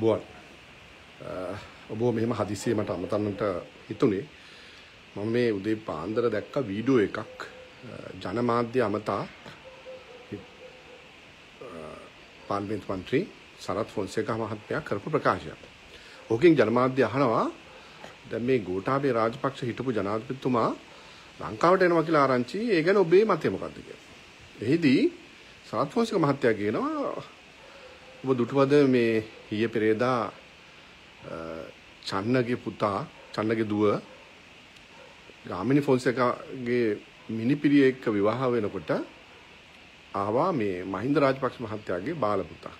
ඔබුවන් ඔබ මෙහෙම හදිසියේ මට අමතන්නට හිතුනේ මම මේ උදේ පාන්දර දැක්ක වීඩියෝ එකක් ජනමාධ්‍ය අමතා පාර්ලිමේන්තු මන්ත්‍රී සරත් ෆොන්සේකා මහත්මයා කරපු ප්‍රකාශයක්. ඕකෙන් ජනමාධ්‍ය අහනවා දැන් මේ ගෝඨාභය රාජපක්ෂ හිටපු ජනාධිපතිතුමා ලංකාවට එනවා කියලා ආරංචි ඒ ගැන ඔබේ මතය මොකද්ද කියලා. එහිදී සරත් ෆොන්සේකා මහත්තයා කියනවා ඔබ දුටුවද මේ ඊයේ පෙරේදා චන්නගේ පුතා චන්නගේ දුව ගාමිණී ෆොන්සේකාගේ මිනිපිරිය එක්ක විවාහ වෙනකොට ආවා මේ මහින්ද රාජපක්ෂ මහත්තයාගේ බාල පුතා.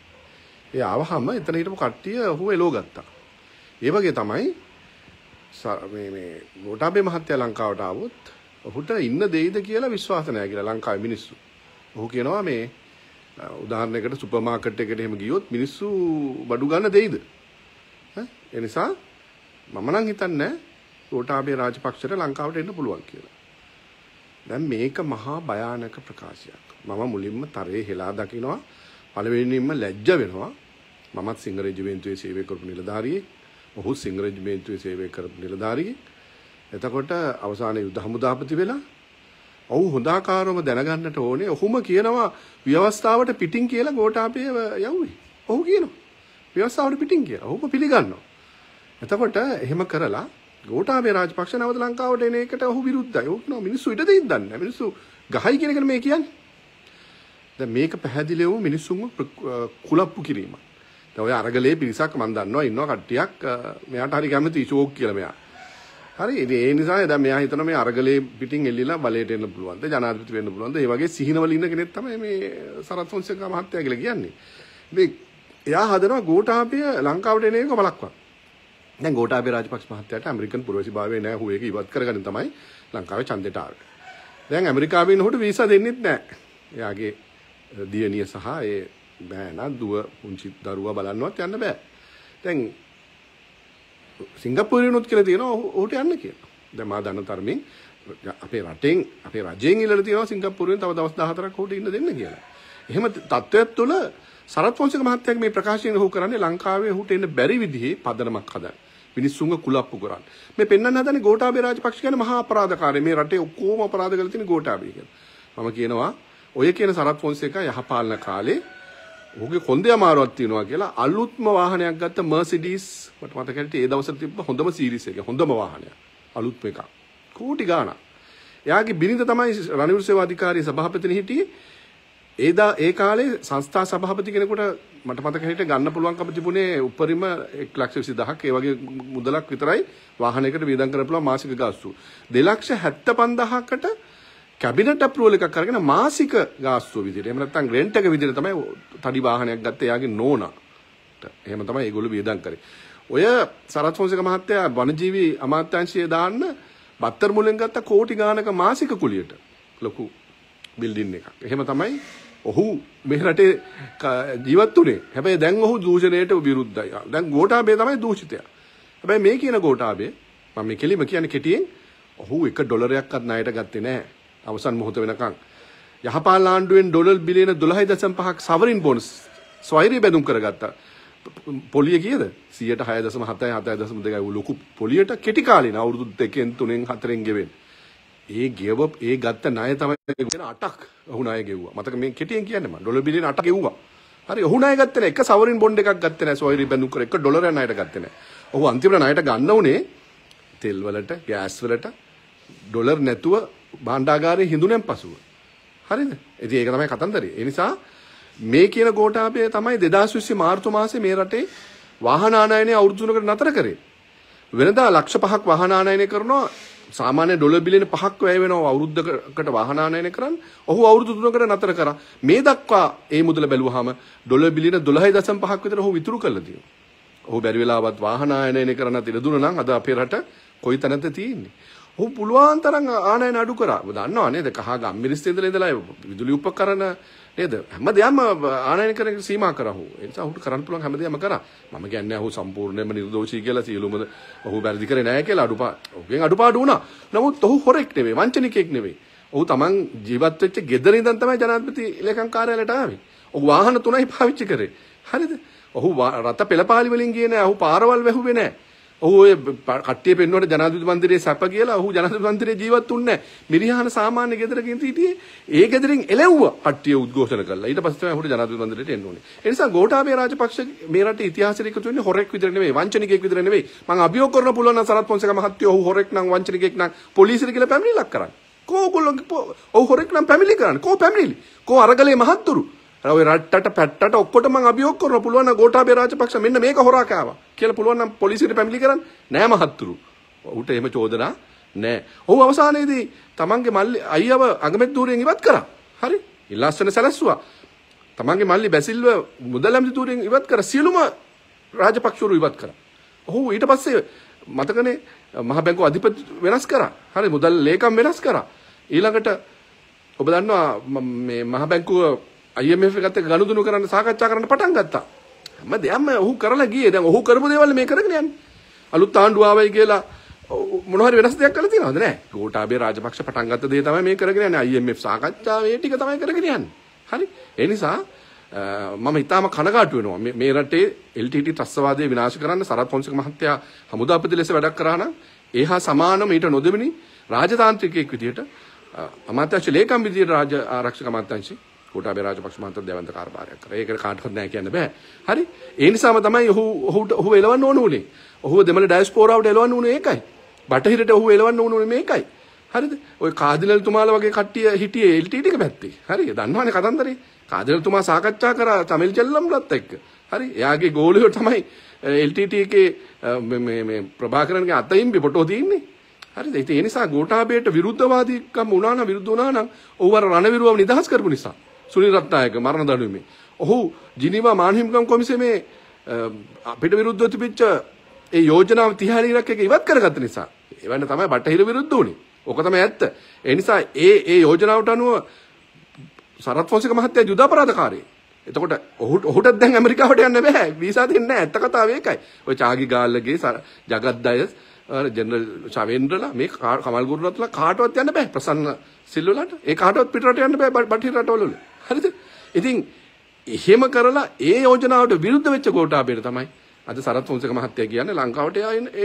ඒ ආවහම එතන හිටපු කට්ටිය ඔහුව එලෝ ගත්තා. ඒ වගේ තමයි මේ මේ ගෝඨාභය මහත්තයා ලංකාවට ආවොත් ඔහුට ඉන්න දෙයිද කියලා විශ්වාස නැහැ කියලා ලංකාවේ මිනිස්සු. ඔහු කියනවා මේ උදාහරණයකට සුපර් මාකට් එකට එහෙම ගියොත් මිනිස්සු බඩු ගන්න දෙයිද? ඒ නිසා මම නම් හිතන්නේ රෝටාබේ රාජපක්ෂට ලංකාවට එන්න පුළුවන් කියලා. දැන් මේක මහා භයානක ප්‍රකාශයක්. මම මුලින්ම තරයේ හෙලා දකිනවා. පළවෙනියෙන්ම ලැජ්ජ වෙනවා. මමත් සිංහ රෙජිමේන්තුවේ සේවය කරපු නිලධාරියෙක්. ඔහු සිංහ රෙජිමේන්තුවේ සේවය කරපු නිලධාරියෙක්. එතකොට අවසානයේ යුද හමුදාපති වෙලා ඔහු හොඳාකාරවම දැනගන්නට ඕනේ. ඔහුම කියනවා ව්‍යවස්ථාවට පිටින් කියලා ගෝඨාභය යව්වේ. ඔහු කියනවා. ව්‍යවස්ථාවට පිටින් කියලා. ඔහුම පිළිගන්නවා. එතකොට එහෙම කරලා ගෝඨාභය රාජපක්ෂ නැවත ලංකාවට එන එකට ඔහු විරුද්ධයි. ඔහු කියනවා මිනිස්සු ඉඩ දෙයින් දන්නේ නැහැ. මිනිස්සු ගහයි කියන එක මේ කියන්නේ. දැන් මේක පැහැදිලිවම මිනිස්සුන්ව කුලප්පු කිරීමක්. දැන් ඔය අරගලේ පිරිසක් මම දන්නවා ඉන්නවා කට්ටියක් මෙයාට හරි කැමති ෂෝක් කියලා මෙයා. හරි ඒ නිසා දැන් මෙයා හිතන මේ අරගලේ පිටින් එල්ලිලා බලයට එන්න පුළුවන්ද ජනාධිපති වෙන්න පුළුවන්ද ඒ වගේ සිහිනවල ඉන්න කෙනෙක් තමයි මේ සරත් ෆොන්සේකා මහත්තයා කියලා කියන්නේ. ඉතින් එයා හදනවා ගෝඨාභය ලංකාවට එන එක බලක්වා. දැන් ගෝඨාභය රාජපක්ෂ මහත්තයාට අමරිකන් පුරවැසිභාවය නැහැ හුව ඒක ඉවත් කරගන්න තමයි ලංකාවේ ඡන්දෙට ආවේ. දැන් ඇමරිකාවේ ඉන්නකොට වීසා දෙන්නෙත් නැහැ. එයාගේ දියණිය සහ ඒ බෑනා දුව පුංචි දරුවා බලන්නවත් යන්න බෑ. දැන් සිංගප්පූරුවනොත් කියලා තියෙනවා ඔහුට යන්න කියලා. දැන් මා දන්න තරමින් අපේ රටෙන් අපේ රජයෙන් ඉල්ලලා තියෙනවා සිංගප්පූරුවෙන් තව දවස් 14ක් ඔහුට ඉන්න දෙන්න කියලා. එහෙම තත්ත්වයක් තුළ සරත් වංශික මහත්තයාගේ මේ ප්‍රකාශනය ඔහු කරන්නේ ලංකාවේ ඔහුට එන්න බැරි විදිහේ පදනමක් හදන්න. මිනිස්සුන්ව කුලප්පු කරන්න. මේ පෙන්වන්න හදන්නේ ගෝඨාභය රාජපක්ෂ කියන්නේ මහා අපරාධකාරය. මේ රටේ ඔක්කොම අපරාධ කරලා තියෙන ගෝඨාභය කියලා. මම කියනවා ඔය කියන සරත් ෆොන්සේකා යහපාලන කාලේ ඔහුගේ කොන්දේ අමාරුවක් තියෙනවා කියලා අලුත්ම වාහනයක් ගත්ත Mercedes මට මතක හිටියේ ඒ දවස්වල තිබ්බ හොඳම සීරීස් එක හොඳම වාහනයක් අලුත්ම එකක් කෝටි ගාණක් එයාගේ බිරිඳ තමයි රණවිරු සේවා අධිකාරියේ සභාපතිනි හිටියේ ඒදා ඒ කාලේ සංස්ථා සභාපති කෙනෙකුට මට මතක හිටියේ ගන්න පුළුවන්කම තිබුණේ උපරිම 120000ක් ඒ වගේ මුදලක් විතරයි වාහනයකට වියදම් කරන්න පුළුවන් මාසික ගාස්තු 275000කට කැබිනට් අප්‍රූවල් එකක් අරගෙන මාසික ගාස්තුව විදිහට එහෙම නැත්නම් රෙන්ට් එක විදිහට තමයි තඩි වාහනයක් ගත්තේ එයාගේ නෝනාට. එහෙම තමයි ඒගොල්ලෝ වියදම් කරේ. ඔය සරත් ෆොන්සේක මහත්තයා වනජීවි අමාත්‍යාංශය දාන්න බත්තර මුලෙන් ගත්ත කෝටි ගානක මාසික කුලියට ලොකු බිල්ඩින් එකක්. එහෙම තමයි ඔහු මේ රටේ ජීවත් වුනේ. හැබැයි දැන් ඔහු දූෂණයට විරුද්ධයි. දැන් ගෝඨාභය තමයි දූෂිතයා. හැබැයි මේ කියන ගෝඨාභය මම මේ කෙලිම කියන්නේ කෙටියෙන් ඔහු 1 ඩොලරයක්වත් ණයට ගත්තේ නැහැ. අවසන් මොහොත වෙනකන්. යහපාල ආණ්ඩුවෙන් ඩොලර් බිලියන 12.5ක් සවරින් බොන්ඩ්ස් ස්වෛරී බැඳුම් කරගත්තා. පොලිය කියද සියට හය දසම හතයි හතයි දසම දෙකයි ලොකු පොලියට කෙටි කාලින අවුරුදු දෙකෙන් තුනෙන් හතරෙන් ගෙවෙන් ඒ ගෙව ඒ ගත්ත ණය තමයි ගෙන අටක් ඔහු ණය ගෙව්වා මතක මේ කෙටියෙන් කියන්නේ මම ඩොලර් බිලියන අට ගෙව්වා හරි ඔහු ණය ගත්තේ නැහැ එක සවරින් බොන්ඩ් එකක් ගත්තේ නැහැ සොයිරි බඳු කර එක ඩොලර් ණයට ගත්තේ නැහැ ඔහු අන්තිමට ණයට ගන්න උනේ තෙල් වලට ගෑස් වලට ඩොලර් නැතුව භාණ්ඩාගාරයේ හිඳුනෙන් පසුව. හරිද? ඉතින් ඒක තමයි කතන්දරේ. ඒ නිසා මේ කියන ගෝඨාභය තමයි 2020 මාර්තු මාසේ මේ රටේ වාහන ආනයනය අවුරුදු තුනකට නතර කරේ. වෙනදා ලක්ෂ 5ක් වාහන ආනයනය කරනවා සාමාන්‍ය ඩොලර් බිලියන 5ක් වැය වෙනවා අවුරුද්දකට වාහන ආනයනය කරන්න. ඔහු අවුරුදු තුනකට නතර කරා. මේ දක්වා ඒ මුදල බැලුවාම ඩොලර් බිලියන 12.5ක් විතර ඔහු විතුරු කළා තියෙනවා. ඔහු බැරි වෙලාවත් වාහන ආනයනය කරන්න තිරදුන නම් අද අපේ රට කොයි තැනද තියෙන්නේ? ඔහු පුළුවන් තරම් ආනයන අඩු කරා. ඔබ දන්නවා නේද? කහ ගම්මිරිස්සේ ඉඳලා ඉඳලා විදුලි උපකරණ නේද? හැමදේම ආනයන කරන සීමා කරා ඔහු. ඒ නිසා ඔහුට කරන්න පුළුවන් හැමදේම කරා. මම කියන්නේ ඔහු සම්පූර්ණයෙන්ම නිර්දෝෂී කියලා සියලුම ඔහු වැරදි කරේ නැහැ කියලා අඩුපා. ඔහුගෙන් අඩුපාඩු වුණා. නමුත් ඔහු හොරෙක් නෙවෙයි, වංචනිකයෙක් නෙවෙයි. ඔහු තමන් ජීවත් වෙච්ච ගෙදර ඉඳන් තමයි ජනාධිපති ලේකම් කාර්යාලයට ආවේ. ඔහු වාහන තුනයි පාවිච්චි කරේ. හරිද? ඔහු රට පෙළපාලි වලින් ගියේ නැහැ. ඔහු පාරවල් වැහුවේ නැහැ. ඔහු ඔය කට්ටිය පෙන්වුවට ජනාධිපති මන්දිරයේ සැප කියලා ඔහු ජනාධිපති මන්දිරයේ ජීවත් වුන්නේ නැහැ. මිරිහාන සාමාන්‍ය ගෙදරක හිටියේ. ඒ ගෙදරින් එළෙව්වා කට්ටිය උද්ඝෝෂණ කළා. ඊට පස්සේ තමයි ඔහුට ජනාධිපති මන්දිරයට එන්න ඕනේ. ඒ නිසා ගෝඨාභය රාජපක්ෂ මේ රටේ ඉතිහාසෙට එකතු වෙන්නේ හොරෙක් විතර නෙමෙයි, වංචනිකයෙක් විතර නෙමෙයි. මම අභියෝග කරන්න පුළුවන් නම් සරත් පොන්සේක මහත්තයෝ ඔහු හොරෙක් නම් වංචනිකයෙක් නම් පොලිසියට කියලා පැමිණිලක් කරන්න. කෝ ඔයගොල්ලෝ ඔහු හොරෙක් නම් පැමිණිලි කරන්න. කෝ පැමිණිලි. කෝ අරගලේ මහත්තුරු. අර ওই රට්ටට පැට්ටට ඔක්කොටම මං අභියෝග කරනවා පුළුවන් නම් ගෝඨාභය රාජපක්ෂ මෙන්න මේක හොරා කෑවා කියලා පුළුවන් නම් පොලිසියට පැමිණිලි කරන්න නෑ මහත්තුරු. ඌට එහෙම චෝදනා නෑ. ඔහු අවසානයේදී තමන්ගේ මල්ලි අයියව අගමැතිතුරියෙන් ඉවත් කරා. හරි. ඉලස්සන සැලැස්සුවා. තමන්ගේ මල්ලි බැසිල්ව මුදල් ඇමතිතුරියෙන් ඉවත් කර සියලුම රාජපක්ෂවරු ඉවත් කරා. ඔහු ඊට පස්සේ මතකනේ මහ බැංකුව අධිපති වෙනස් කරා. හරි මුදල් ලේකම් වෙනස් කරා. ඊළඟට ඔබ දන්නවා මේ මහ බැංකුව IMF එකත් එක්ක ගනුදෙනු කරන්න සාකච්ඡා කරන්න පටන් ගත්තා. හැම දෙයක්ම ඔහු කරලා ගියේ. දැන් ඔහු කරපු දේවල් මේ කරගෙන යන්නේ. අලුත් ආණ්ඩුව ආවයි කියලා මොන හරි වෙනස් දෙයක් කරලා තියනවද නැහැ. ගෝඨාභය රාජපක්ෂ පටන් ගත්ත දේ තමයි මේ කරගෙන යන්නේ. IMF සාකච්ඡාව ඒ ටික තමයි කරගෙන යන්නේ. හරි. ඒ නිසා මම ඉතාම කනගාටු වෙනවා මේ රටේ LTT ත්‍රස්වාදය විනාශ කරන්න සරත් පොන්සේක මහත්තයා හමුදාපති ලෙස වැඩක් කරා නම් ඒහා සමානම ඊට නොදෙමිනි රාජතාන්ත්‍රිකයෙක් විදියට අමාත්‍යංශ ලේකම් විදියට රාජ්‍ය ආරක්ෂක අමාත්‍යංශේ කොටාබේ රාජපක්ෂ මහත්තයා දෙවන්ත කාර්යභාරයක් කරා. ඒකට කාටවත් නැහැ කියන්න බෑ. හරි. ඒ නිසාම තමයි ඔහු ඔහුට ඔහු එලවන්න ඕන උනේ. ඔහුව දෙමළ ඩයස්පෝරාවට එලවන්න උනේ ඒකයි. බටහිරට ඔහු එලවන්න ඕන උනේ මේකයි. හරිද? ওই කාදිනල්තුමාලා වගේ කට්ටිය හිටියේ එල්ටීටි එක පැත්තේ. හරි. දන්නවනේ කතන්දරේ. කාදිනල්තුමා සාකච්ඡා කරා තමිල් ජෙල්ලම්ලත් එක්ක. හරි. එයාගේ ගෝලියෝ තමයි LTT එකේ මේ මේ ප්‍රභාකරන්ගේ අතින්බි ෆොටෝ තියෙන්නේ. හරිද? ඉතින් ඒ නිසා ගෝඨාභයට විරුද්ධවාදීකම් වුණා නම් විරුද්ධ වුණා නම් ඔව් අර රණවිරුවව නිදහස් කරපු නිසා. සුනිල් රත්නායක මරණ දඬුවමේ. ඔහු ජිනීවා මානහිමිකම් කොමිසමේ අපිට විරුද්ධව තිබිච්ච ඒ යෝජනාව 30 ඉරක් එක ඉවත් කරගත්ත නිසා එවන්න තමයි බටහිර විරුද්ධ වුනේ. ඕක තමයි ඇත්ත. ඒ නිසා ඒ ඒ යෝජනාවට අනුව සරත් ෆොන්සේක මහත්තයා යුද අපරාධකාරයෙක්. එතකොට ඔහුට ඔහුටත් දැන් ඇමරිකාවට යන්න බෑ. වීසා දෙන්නේ නැහැ. ඇත්ත කතාව ඒකයි. ඔය චාගි ගාල්ලගේ ජගත් දයස් ජෙනරල් ශවෙන්ද්‍රලා මේ කමල් ගුරුනාත්ලා කාටවත් යන්න බෑ ප්‍රසන්න සිල්වලට ඒ කාටවත් පිටරට යන්න බෑ බටහිර රටවල හරිද ඉතින් එහෙම කරලා ඒ යෝජනාවට විරුද්ධ වෙච්ච කෝටාපයට තමයි අද සරත් වංශක මහත්තයා කියන්නේ ලංකාවට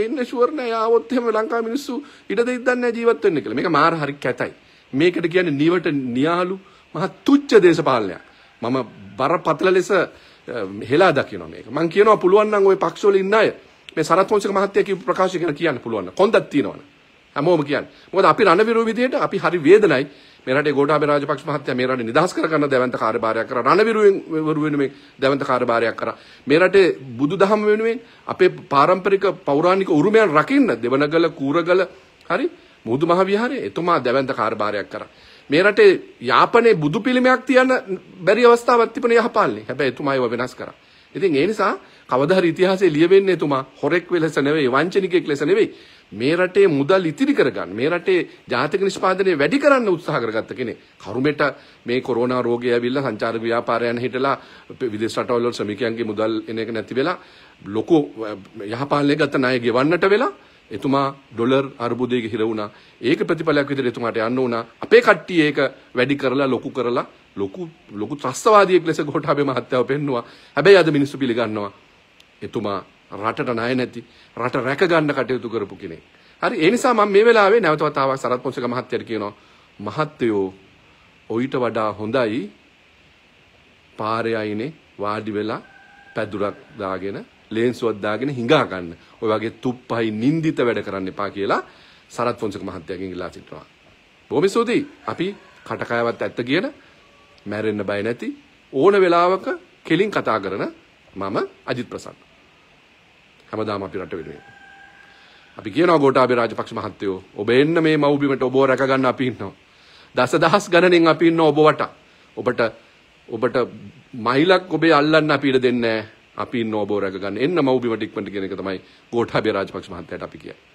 එන්න ෂුවර් නෑ ආවොත් එහෙම ලංකාවේ මිනිස්සු ඉඩ දෙයක් දන්නේ ජීවත් වෙන්න කියලා. මේක මාර හරි කැතයි. මේකට කියන්නේ නිවට නියාලු මහ තුච්ච දේශපාලනයක්. මම බරපතල ලෙස හෙලා දකිනවා මේක. මම කියනවා පුළුවන් නම් ওই පක්ෂවල ඉන්න අය මේ සරත් ෆොන්සේක මහත්තයා කියපු ප්‍රකාශය ගැන කියන්න පුළුවන්. කොන්දක් තියෙනවනේ. හැමෝම කියන්නේ. මොකද අපි රණවිරුව විදියට අපි හරි වේදනයි. මේ රටේ ගෝඨාභය රාජපක්ෂ මහත්තයා මේ රටේ නිදහස් කරගන්න දැවැන්ත කාර්යභාරයක් කරා. රණවිරුවෙන් වරු වෙනුවෙන් දැවැන්ත කාර්යභාරයක් කරා. මේ රටේ බුදුදහම වෙනුවෙන් අපේ පාරම්පරික පෞරාණික උරුමයන් රකින්න දෙවනගල කූරගල හරි මුහුදු මහ විහාරයේ එතුමා දැවැන්ත කාර්යභාරයක් කරා. මේ රටේ යාපනයේ බුදු පිළිමයක් තියන්න බැරි අවස්ථාවක් තිබුණේ යහපාලනේ. හැබැයි එතුමා ඒව වෙනස් කරා. ඉතින් ඒ නිසා කවදා හරි ඉතිහාසයේ ලියවෙන්නේ එතුමා හොරෙක් වෙලස නෙවෙයි වංචනිකයෙක් ලෙස නෙවෙයි මේ රටේ මුදල් ඉතිරි කරගන්න මේ රටේ ජාතික නිෂ්පාදනය වැඩි කරන්න උත්සාහ කරගත්ත කෙනෙක්. කරුමෙට මේ කොරෝනා රෝගය ඇවිල්ලා සංචාර ව්‍යාපාරයන් හිටලා විදේශ රටවල් වල ශ්‍රමිකයන්ගේ මුදල් එන එක නැති වෙලා ලොකු යහපාලනය ගත ණය ගෙවන්නට වෙලා එතුමා ඩොලර් අර්බුදයක හිර වුණා. ඒක ප්‍රතිඵලයක් විදිහට එතුමාට යන්න වුණා. අපේ කට්ටිය ඒක වැඩි කරලා ලොකු කරලා ලොකු ලොකු ත්‍රස්තවාදියෙක් ලෙස ගෝඨාභය මහත්තයව පෙන්නවා. හැබැයි අද මිනිස්සු පිළිගන්නවා එතුමා රටට ණය නැති රට රැක ගන්න කටයුතු කරපු කෙනෙක්. හරි ඒ නිසා මම මේ වෙලාවේ නැවත වතාවක් සරත් පොන්සේක මහත්තයාට කියනවා මහත්තයෝ ඔయిత වඩා හොඳයි පාරේ අයිනේ වාඩි වෙලා පැදුරක් දාගෙන ලේන්සුවක් දාගෙන හිඟා ගන්න. ඔය වගේ තුප්පහයි නින්දිත වැඩ කරන්න එපා කියලා සරත් පොන්සේක මහත්තයාගෙන් ඉල්ලා සිටිනවා. බොහොම ස්තුතියි. අපි කටකයවත් ඇත්ත කියන මැරෙන්න බය නැති ඕන වෙලාවක කෙලින් කතා කරන මම අජිත් ප්‍රසන්න. හැමදාම අපි රට වෙනුවෙන්. අපි කියනවා ගෝඨාභය රාජපක්ෂ මහත්තයෝ ඔබ එන්න මේ මව්බිමට ඔබව රැකගන්න අපි ඉන්නවා. දසදහස් ගණනෙන් අපි ඉන්නවා ඔබ වට. ඔබට ඔබට මයිලක් ඔබේ අල්ලන්න අපි ඉඩ දෙන්නේ නැහැ. අපි ඉන්න ඔබව රැකගන්න. එන්න මව්බිමට ඉක්මනට කියන එක තමයි ගෝඨාභය රාජපක්ෂ මහත්තයාට අපි කියන්නේ.